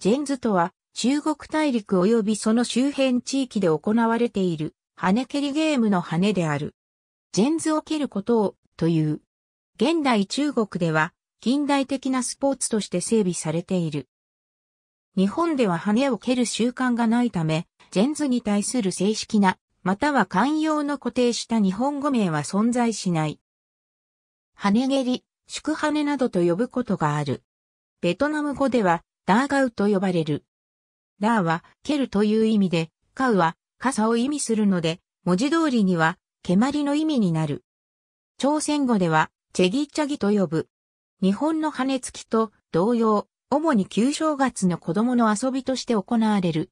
ジェンズとは、中国大陸及びその周辺地域で行われている、羽蹴りゲームの羽である。ジェンズを蹴ることを、という。現代中国では、近代的なスポーツとして整備されている。日本では羽を蹴る習慣がないため、ジェンズに対する正式な、または寛容の固定した日本語名は存在しない。羽蹴り、宿羽などと呼ぶことがある。ベトナム語では、ダーガウと呼ばれる。ダーは、蹴るという意味で、カウは、傘を意味するので、文字通りには、蹴鞠の意味になる。朝鮮語では、チェギチャギと呼ぶ。日本の羽根つきと同様、主に旧正月の子供の遊びとして行われる。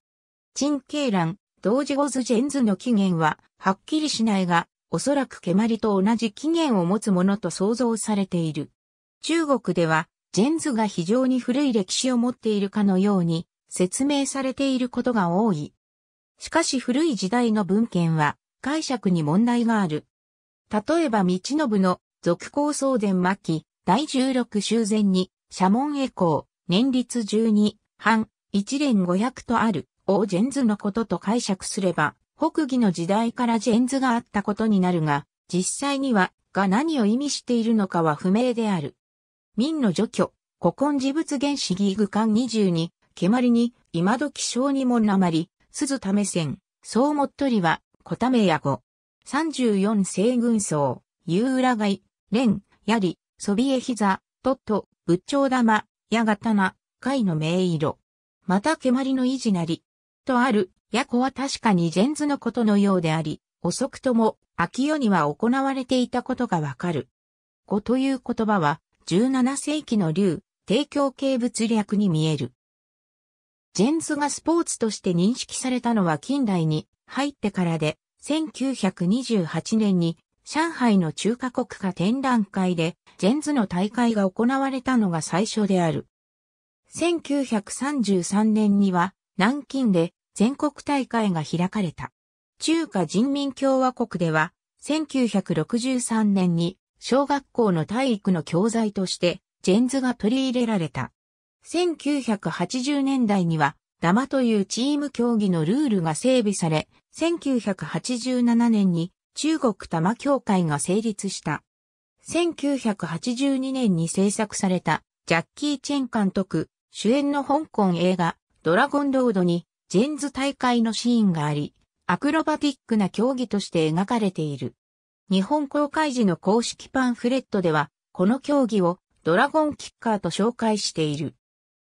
陳慶蘭、同時ゴズジェンズの起源は、はっきりしないが、おそらく蹴鞠と同じ起源を持つものと想像されている。中国では、ジェンズが非常に古い歴史を持っているかのように説明されていることが多い。しかし古い時代の文献は解釈に問題がある。例えば道信の続行送伝末期第16修繕に社門へ降年率12半一連500とあるをジェンズのことと解釈すれば北義の時代からジェンズがあったことになるが実際にはが何を意味しているのかは不明である。民の除去、古今事物原始義ーグ館22、蹴鞠に、今時小にもなまり、鈴為ん、そうもっとりは、小ためやご。34西軍曹、夕裏貝、蓮、槍、そびえ膝、トット、仏頂玉、矢刀、貝の名色。また蹴鞠の維持なり。とある、矢子は確かにジェンズのことのようであり、遅くとも、秋夜には行われていたことがわかる。子という言葉は、17世紀の竜、帝京系物略に見える。ジェンズがスポーツとして認識されたのは近代に入ってからで、1928年に上海の中華国家展覧会でジェンズの大会が行われたのが最初である。1933年には南京で全国大会が開かれた。中華人民共和国では1963年に小学校の体育の教材として、ジェンズが取り入れられた。1980年代には、ダマというチーム競技のルールが整備され、1987年に中国玉協会が成立した。1982年に制作されたジャッキー・チェン監督主演の香港映画ドラゴンロードにジェンズ大会のシーンがあり、アクロバティックな競技として描かれている。日本公開時の公式パンフレットでは、この競技をドラゴンキッカーと紹介している。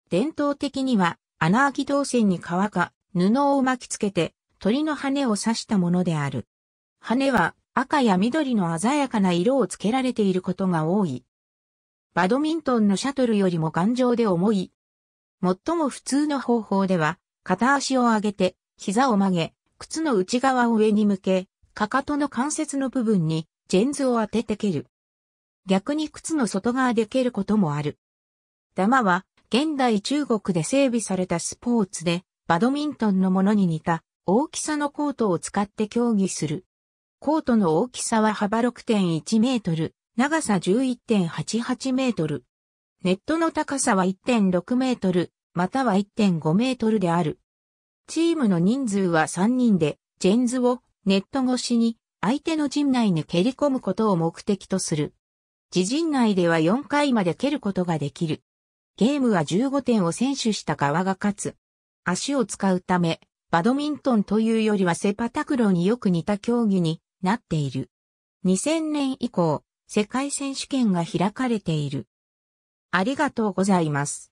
伝統的には、穴あき銅線に皮か布を巻きつけて、鳥の羽を刺したものである。羽は赤や緑の鮮やかな色をつけられていることが多い。バドミントンのシャトルよりも頑丈で重い。最も普通の方法では、片足を上げて、膝を曲げ、靴の内側を上に向け、かかとの関節の部分にジェンズを当てて蹴る。逆に靴の外側で蹴ることもある。玉は現代中国で整備されたスポーツでバドミントンのものに似た大きさのコートを使って競技する。コートの大きさは幅6.1メートル、長さ11.88メートル。ネットの高さは1.6メートル、または1.5メートルである。チームの人数は3人で、ジェンズをネット越しに相手の陣内に蹴り込むことを目的とする。自陣内では4回まで蹴ることができる。ゲームは15点を選手した側が勝つ。足を使うため、バドミントンというよりはセパタクロによく似た競技になっている。2000年以降、世界選手権が開かれている。ありがとうございます。